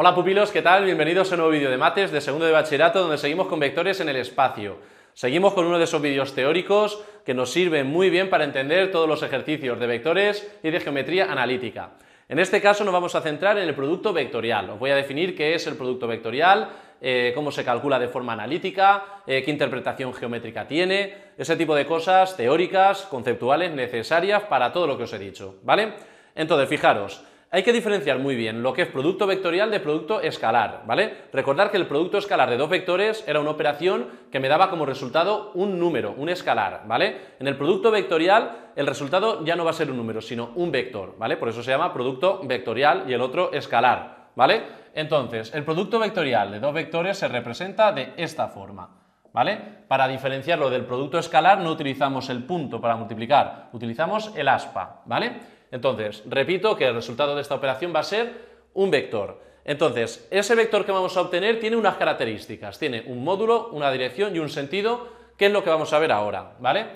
Hola pupilos, ¿qué tal? Bienvenidos a un nuevo vídeo de mates de segundo de bachillerato donde seguimos con vectores en el espacio. Seguimos con uno de esos vídeos teóricos que nos sirven muy bien para entender todos los ejercicios de vectores y de geometría analítica. En este caso nos vamos a centrar en el producto vectorial. Os voy a definir qué es el producto vectorial, eh, cómo se calcula de forma analítica, eh, qué interpretación geométrica tiene, ese tipo de cosas teóricas, conceptuales, necesarias para todo lo que os he dicho, ¿vale? Entonces, fijaros, hay que diferenciar muy bien lo que es producto vectorial de producto escalar, ¿vale? Recordar que el producto escalar de dos vectores era una operación que me daba como resultado un número, un escalar, ¿vale? En el producto vectorial el resultado ya no va a ser un número, sino un vector, ¿vale? Por eso se llama producto vectorial y el otro escalar, ¿vale? Entonces, el producto vectorial de dos vectores se representa de esta forma. ¿Vale? Para diferenciarlo del producto escalar no utilizamos el punto para multiplicar, utilizamos el aspa, ¿vale? Entonces, repito que el resultado de esta operación va a ser un vector. Entonces, ese vector que vamos a obtener tiene unas características, tiene un módulo, una dirección y un sentido, que es lo que vamos a ver ahora, ¿vale?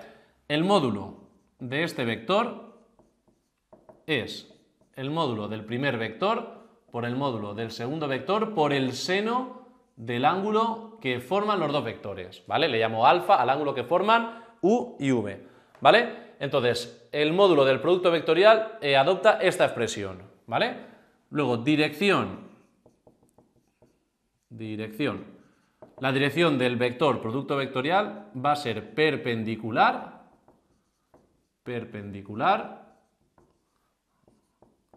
El módulo de este vector es el módulo del primer vector por el módulo del segundo vector por el seno del ángulo que forman los dos vectores, ¿vale? Le llamo alfa al ángulo que forman u y v, ¿vale? Entonces, el módulo del producto vectorial eh, adopta esta expresión, ¿vale? Luego, dirección. Dirección. La dirección del vector producto vectorial va a ser perpendicular, perpendicular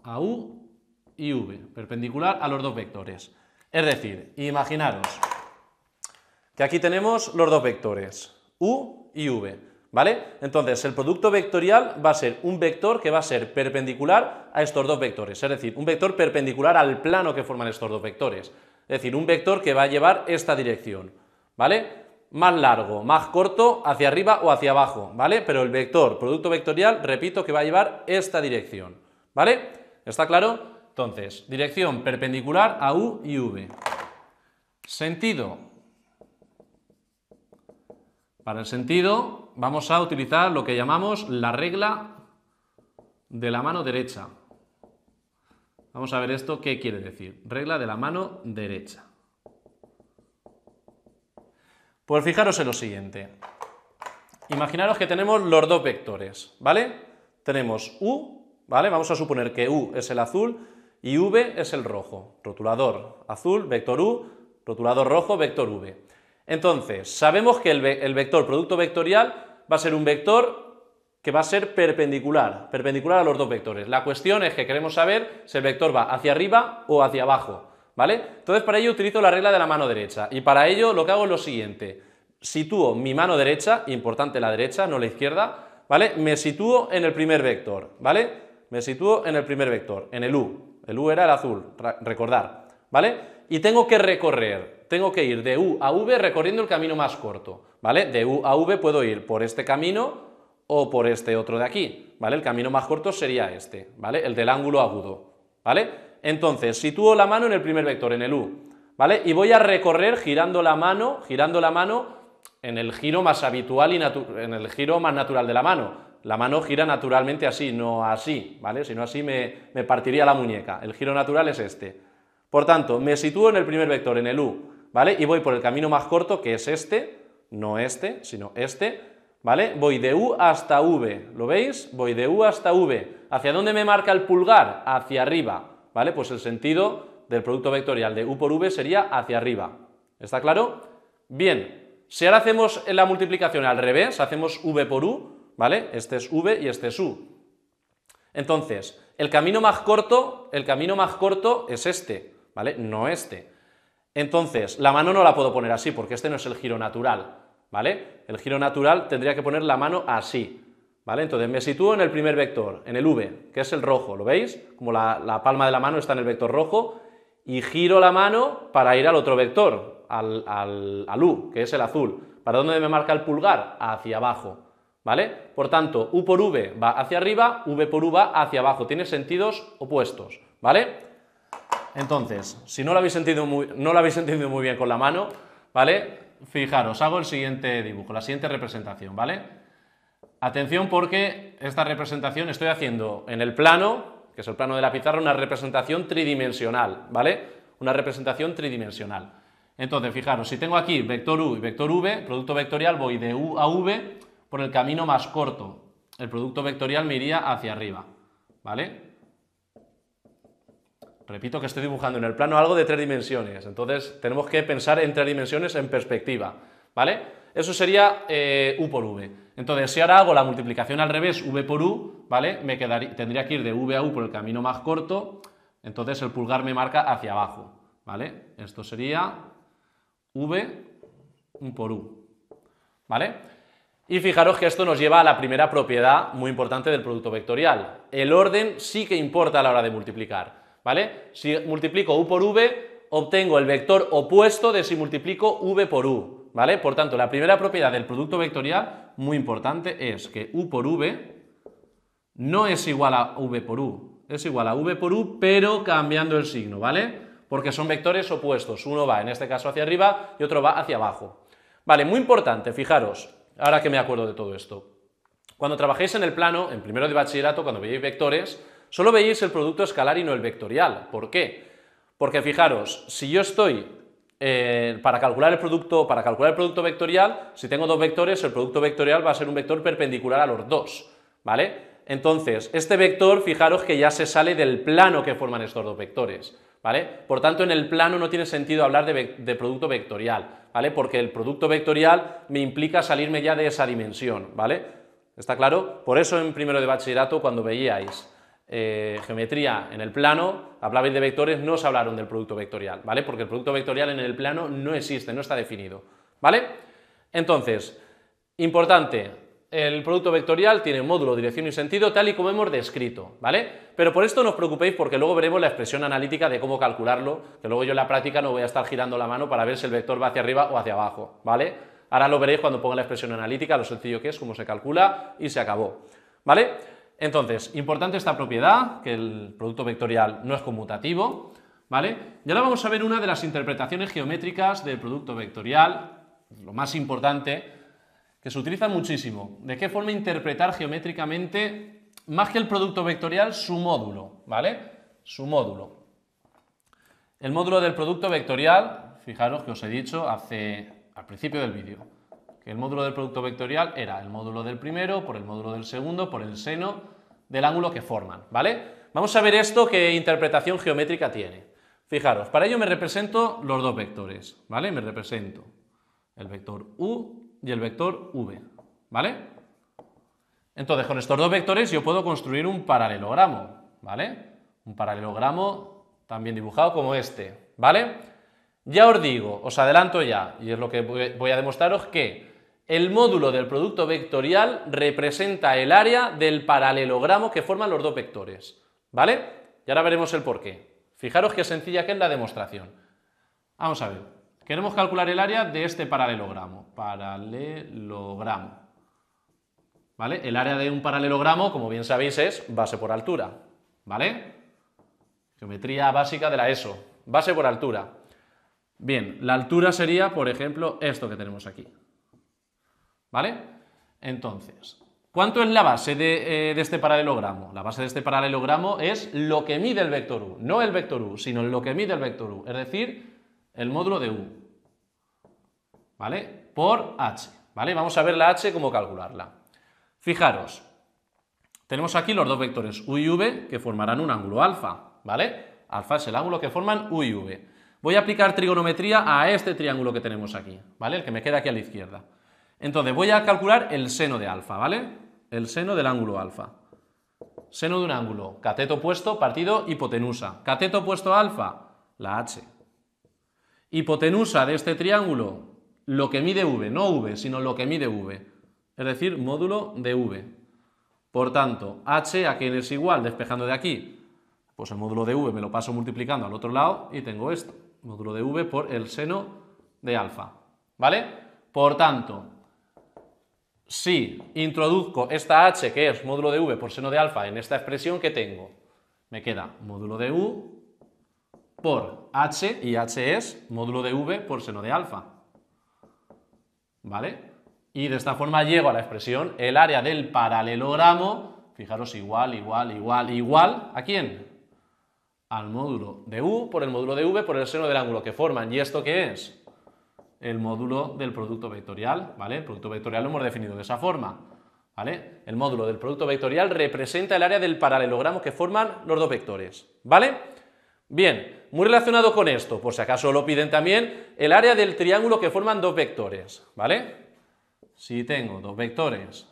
a U y V, perpendicular a los dos vectores. Es decir, imaginaros que aquí tenemos los dos vectores, U y V. ¿Vale? Entonces, el producto vectorial va a ser un vector que va a ser perpendicular a estos dos vectores, es decir, un vector perpendicular al plano que forman estos dos vectores, es decir, un vector que va a llevar esta dirección, ¿vale? Más largo, más corto, hacia arriba o hacia abajo, ¿vale? Pero el vector, producto vectorial, repito, que va a llevar esta dirección, ¿vale? ¿Está claro? Entonces, dirección perpendicular a U y V. Sentido para el sentido, vamos a utilizar lo que llamamos la regla de la mano derecha. Vamos a ver esto qué quiere decir. Regla de la mano derecha. Pues fijaros en lo siguiente. Imaginaros que tenemos los dos vectores, ¿vale? Tenemos U, ¿vale? Vamos a suponer que U es el azul y V es el rojo. Rotulador azul, vector U, rotulador rojo, vector V. Entonces, sabemos que el, vector producto vectorial va a ser un vector que va a ser perpendicular, perpendicular a los dos vectores. La cuestión es que queremos saber si el vector va hacia arriba o hacia abajo, ¿vale? Entonces para ello utilizo la regla de la mano derecha y para ello lo que hago es lo siguiente, sitúo mi mano derecha, importante la derecha, no la izquierda, ¿vale? Me sitúo en el primer vector, ¿vale? Me sitúo en el primer vector, en el U, el U era el azul, recordar, ¿vale? y tengo que recorrer, tengo que ir de U a V recorriendo el camino más corto, ¿vale? De U a V puedo ir por este camino o por este otro de aquí, ¿vale? El camino más corto sería este, ¿vale? El del ángulo agudo, ¿vale? Entonces, sitúo la mano en el primer vector, en el U, ¿vale? Y voy a recorrer girando la mano, girando la mano en el giro más habitual y en el giro más natural de la mano. La mano gira naturalmente así, no así, ¿vale? Si no así me, me partiría la muñeca. El giro natural es este. Por tanto, me sitúo en el primer vector, en el u, ¿vale? Y voy por el camino más corto, que es este, no este, sino este, ¿vale? Voy de u hasta v, ¿lo veis? Voy de u hasta v. ¿Hacia dónde me marca el pulgar? Hacia arriba, ¿vale? Pues el sentido del producto vectorial de u por v sería hacia arriba. ¿Está claro? Bien, si ahora hacemos la multiplicación al revés, hacemos v por u, ¿vale? Este es v y este es u. Entonces, el camino más corto, el camino más corto es este, ¿vale? No este. Entonces, la mano no la puedo poner así porque este no es el giro natural, ¿vale? El giro natural tendría que poner la mano así, ¿vale? Entonces me sitúo en el primer vector, en el V, que es el rojo, ¿lo veis? Como la, palma de la mano está en el vector rojo y giro la mano para ir al otro vector, al, al U, que es el azul. ¿Para dónde me marca el pulgar? Hacia abajo, ¿vale? Por tanto, U por V va hacia arriba, V por U va hacia abajo. Tiene sentidos opuestos, ¿vale? Entonces, si no lo habéis sentido muy, no lo habéis muy bien con la mano, ¿vale? Fijaros, hago el siguiente dibujo, la siguiente representación, ¿vale? Atención porque esta representación estoy haciendo en el plano, que es el plano de la pizarra, una representación tridimensional, ¿vale? Una representación tridimensional. Entonces, fijaros, si tengo aquí vector u y vector v, producto vectorial voy de u a v por el camino más corto. El producto vectorial me iría hacia arriba, ¿vale? Repito que estoy dibujando en el plano algo de tres dimensiones, entonces tenemos que pensar en tres dimensiones en perspectiva, ¿vale? Eso sería eh, U por V. Entonces, si ahora hago la multiplicación al revés, V por U, ¿vale? Me quedaría, tendría que ir de V a U por el camino más corto, entonces el pulgar me marca hacia abajo, ¿vale? Esto sería V por U, ¿vale? Y fijaros que esto nos lleva a la primera propiedad muy importante del producto vectorial. El orden sí que importa a la hora de multiplicar. ¿vale? Si multiplico u por v, obtengo el vector opuesto de si multiplico v por u, ¿vale? Por tanto, la primera propiedad del producto vectorial, muy importante, es que u por v no es igual a v por u, es igual a v por u, pero cambiando el signo, ¿vale? Porque son vectores opuestos, uno va en este caso hacia arriba y otro va hacia abajo. Vale, muy importante, fijaros, ahora que me acuerdo de todo esto. Cuando trabajéis en el plano, en primero de bachillerato, cuando veíais vectores, Solo veíais el producto escalar y no el vectorial. ¿Por qué? Porque fijaros, si yo estoy eh, para calcular el producto, para calcular el producto vectorial, si tengo dos vectores, el producto vectorial va a ser un vector perpendicular a los dos, ¿vale? Entonces, este vector, fijaros que ya se sale del plano que forman estos dos vectores, ¿vale? Por tanto, en el plano no tiene sentido hablar de, de producto vectorial, ¿vale? Porque el producto vectorial me implica salirme ya de esa dimensión, ¿vale? ¿Está claro? Por eso en primero de bachillerato, cuando veíais eh, geometría en el plano, hablabais de vectores, no os hablaron del producto vectorial, ¿vale? Porque el producto vectorial en el plano no existe, no está definido, ¿vale? Entonces, importante, el producto vectorial tiene módulo, dirección y sentido tal y como hemos descrito, ¿vale? Pero por esto no os preocupéis porque luego veremos la expresión analítica de cómo calcularlo, que luego yo en la práctica no voy a estar girando la mano para ver si el vector va hacia arriba o hacia abajo, ¿vale? Ahora lo veréis cuando ponga la expresión analítica, lo sencillo que es, cómo se calcula y se acabó, ¿vale? Entonces, importante esta propiedad, que el producto vectorial no es conmutativo, ¿vale? Y ahora vamos a ver una de las interpretaciones geométricas del producto vectorial, lo más importante, que se utiliza muchísimo. ¿De qué forma interpretar geométricamente, más que el producto vectorial, su módulo, ¿vale? Su módulo. El módulo del producto vectorial, fijaros que os he dicho hace, al principio del vídeo, el módulo del producto vectorial era el módulo del primero por el módulo del segundo por el seno del ángulo que forman, ¿vale? Vamos a ver esto qué interpretación geométrica tiene. Fijaros, para ello me represento los dos vectores, ¿vale? Me represento el vector u y el vector v, ¿vale? Entonces, con estos dos vectores yo puedo construir un paralelogramo, ¿vale? Un paralelogramo también dibujado como este, ¿vale? Ya os digo, os adelanto ya, y es lo que voy a demostraros, que el módulo del producto vectorial representa el área del paralelogramo que forman los dos vectores, ¿vale? Y ahora veremos el porqué. Fijaros qué sencilla que es la demostración. Vamos a ver. Queremos calcular el área de este paralelogramo. Paralelogramo. ¿Vale? El área de un paralelogramo, como bien sabéis, es base por altura. ¿Vale? Geometría básica de la ESO. Base por altura. Bien, la altura sería, por ejemplo, esto que tenemos aquí. ¿vale? Entonces, ¿cuánto es la base eh, de, este paralelogramo? La base de este paralelogramo es lo que mide el vector u, no el vector u, sino lo que mide el vector u, es decir, el módulo de u, ¿vale? Por h, ¿vale? Vamos a ver la h, cómo calcularla. Fijaros, tenemos aquí los dos vectores u y v que formarán un ángulo alfa, ¿vale? Alfa es el ángulo que forman u y v. Voy a aplicar trigonometría a este triángulo que tenemos aquí, ¿vale? El que me queda aquí a la izquierda. Entonces voy a calcular el seno de alfa, ¿vale? El seno del ángulo alfa. Seno de un ángulo, cateto opuesto partido hipotenusa. Cateto opuesto a alfa, la h. Hipotenusa de este triángulo, lo que mide v, no v, sino lo que mide v. Es decir, módulo de v. Por tanto, h a que es igual, despejando de aquí, pues el módulo de v me lo paso multiplicando al otro lado y tengo esto, módulo de v por el seno de alfa. ¿Vale? Por tanto, si introduzco esta h, que es módulo de v por seno de alfa, en esta expresión, que tengo? Me queda módulo de u por h, y h es módulo de v por seno de alfa. ¿Vale? Y de esta forma llego a la expresión el área del paralelogramo, fijaros, igual, igual, igual, igual, ¿a quién? Al módulo de u por el módulo de v por el seno del ángulo que forman. ¿Y esto qué es? el módulo del producto vectorial, ¿vale? El producto vectorial lo hemos definido de esa forma, ¿vale? El módulo del producto vectorial representa el área del paralelogramo que forman los dos vectores, ¿vale? Bien, muy relacionado con esto, por si acaso lo piden también, el área del triángulo que forman dos vectores, ¿vale? Si tengo dos vectores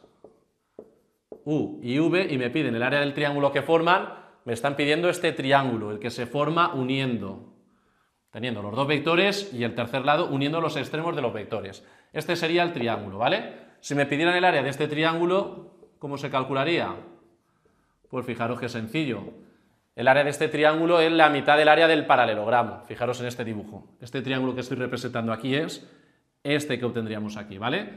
u y v y me piden el área del triángulo que forman, me están pidiendo este triángulo, el que se forma uniendo, teniendo los dos vectores y el tercer lado uniendo los extremos de los vectores. Este sería el triángulo, ¿vale? Si me pidieran el área de este triángulo, ¿cómo se calcularía? Pues fijaros qué sencillo. El área de este triángulo es la mitad del área del paralelogramo. Fijaros en este dibujo. Este triángulo que estoy representando aquí es este que obtendríamos aquí, ¿vale?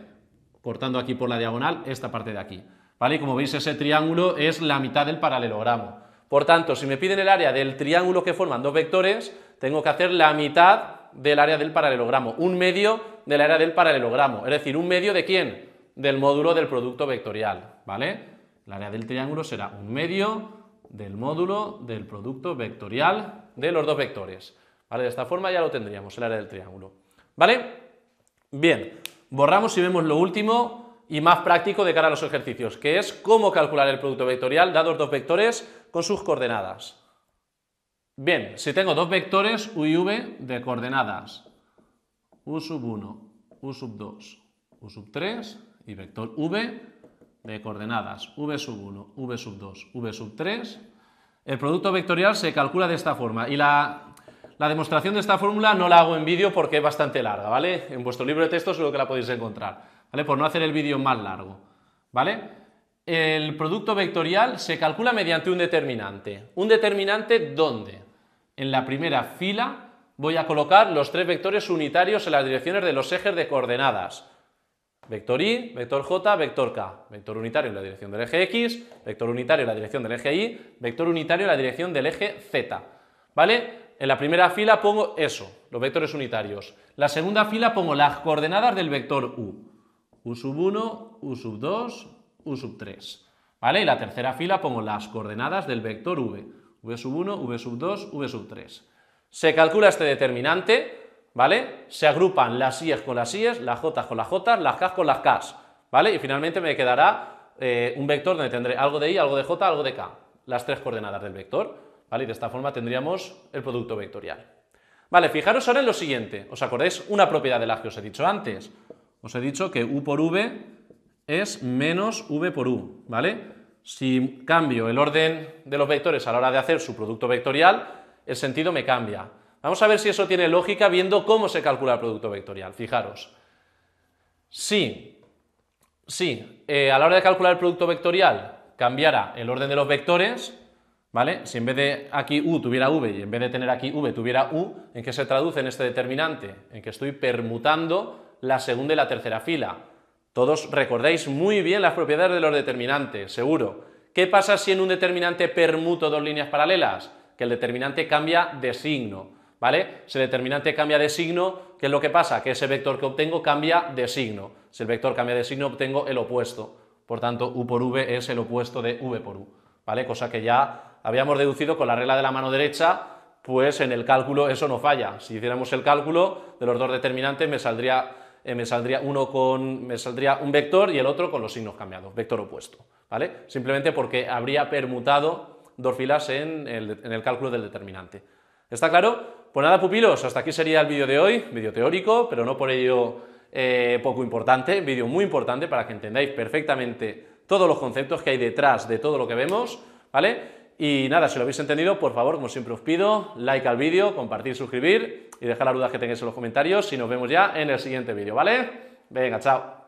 Cortando aquí por la diagonal esta parte de aquí. ¿Vale? Y como veis, ese triángulo es la mitad del paralelogramo. Por tanto, si me piden el área del triángulo que forman dos vectores, tengo que hacer la mitad del área del paralelogramo, un medio del área del paralelogramo, es decir, un medio de quién? Del módulo del producto vectorial, ¿vale? El área del triángulo será un medio del módulo del producto vectorial de los dos vectores. ¿Vale? De esta forma ya lo tendríamos, el área del triángulo. ¿Vale? Bien, borramos y vemos lo último y más práctico de cara a los ejercicios, que es cómo calcular el producto vectorial dados dos vectores con sus coordenadas. Bien, si tengo dos vectores u y v de coordenadas u sub 1, u sub 2, u sub 3 y vector v de coordenadas v sub 1, v sub 2, v sub 3, el producto vectorial se calcula de esta forma y la, demostración de esta fórmula no la hago en vídeo porque es bastante larga, ¿vale? En vuestro libro de texto es lo que la podéis encontrar, ¿vale? Por no hacer el vídeo más largo, ¿vale? El producto vectorial se calcula mediante un determinante. ¿Un determinante dónde? en la primera fila voy a colocar los tres vectores unitarios en las direcciones de los ejes de coordenadas. Vector i, vector J, vector K. Vector unitario en la dirección del eje X, vector unitario en la dirección del eje Y, vector unitario en la dirección del eje Z. ¿Vale? En la primera fila pongo eso, los vectores unitarios. La segunda fila pongo las coordenadas del vector U. U1, U2, U3. ¿Vale? Y la tercera fila pongo las coordenadas del vector V v sub 1, v sub 2, v sub 3. Se calcula este determinante, ¿vale? Se agrupan las IES con las es las J con las J, las K con las K, ¿vale? Y finalmente me quedará eh, un vector donde tendré algo de I, algo de J, algo de K, las tres coordenadas del vector, ¿vale? Y de esta forma tendríamos el producto vectorial. Vale, fijaros ahora en lo siguiente, ¿os acordáis una propiedad de las que os he dicho antes? Os he dicho que U por V es menos V por U, ¿vale? Si cambio el orden de los vectores a la hora de hacer su producto vectorial, el sentido me cambia. Vamos a ver si eso tiene lógica viendo cómo se calcula el producto vectorial. Fijaros. Si, eh, a la hora de calcular el producto vectorial cambiara el orden de los vectores, ¿vale? Si en vez de aquí u tuviera v y en vez de tener aquí v tuviera u, ¿en qué se traduce en este determinante? En que estoy permutando la segunda y la tercera fila. Todos recordáis muy bien las propiedades de los determinantes, seguro. ¿Qué pasa si en un determinante permuto dos líneas paralelas? Que el determinante cambia de signo, ¿vale? Si el determinante cambia de signo, ¿qué es lo que pasa? Que ese vector que obtengo cambia de signo. Si el vector cambia de signo, obtengo el opuesto. Por tanto, u por v es el opuesto de v por u, ¿vale? Cosa que ya habíamos deducido con la regla de la mano derecha, pues en el cálculo eso no falla. Si hiciéramos el cálculo de los dos determinantes, me saldría eh, me saldría uno con, me saldría un vector y el otro con los signos cambiados, vector opuesto, ¿vale? Simplemente porque habría permutado dos filas en el, cálculo del determinante. ¿Está claro? Pues nada, pupilos, hasta aquí sería el vídeo de hoy, vídeo teórico, pero no por ello eh, poco importante, vídeo muy importante para que entendáis perfectamente todos los conceptos que hay detrás de todo lo que vemos, ¿vale? Y nada, si lo habéis entendido, por favor, como siempre os pido, like al vídeo, compartir, suscribir y dejar las dudas que tengáis en los comentarios y nos vemos ya en el siguiente vídeo, ¿vale? Venga, chao.